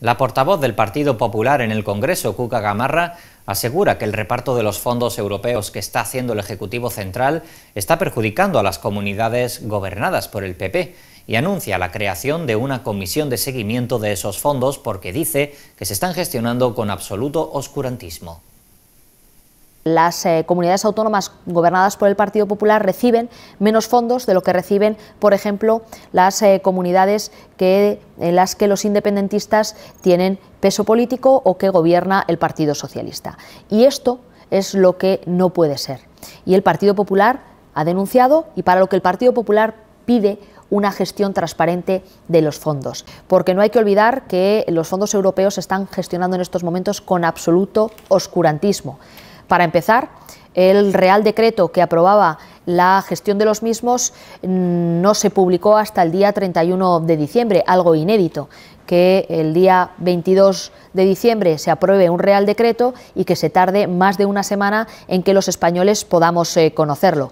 La portavoz del Partido Popular en el Congreso, Cuca Gamarra, asegura que el reparto de los fondos europeos que está haciendo el Ejecutivo Central está perjudicando a las comunidades gobernadas por el PP y anuncia la creación de una comisión de seguimiento de esos fondos porque dice que se están gestionando con absoluto oscurantismo las eh, comunidades autónomas gobernadas por el Partido Popular reciben menos fondos de lo que reciben, por ejemplo, las eh, comunidades en las que los independentistas tienen peso político o que gobierna el Partido Socialista. Y esto es lo que no puede ser. Y el Partido Popular ha denunciado y para lo que el Partido Popular pide una gestión transparente de los fondos, porque no hay que olvidar que los fondos europeos se están gestionando en estos momentos con absoluto oscurantismo. Para empezar, el Real Decreto que aprobaba la gestión de los mismos mm, no se publicó hasta el día 31 de diciembre, algo inédito, que el día 22 de diciembre se apruebe un Real Decreto y que se tarde más de una semana en que los españoles podamos eh, conocerlo.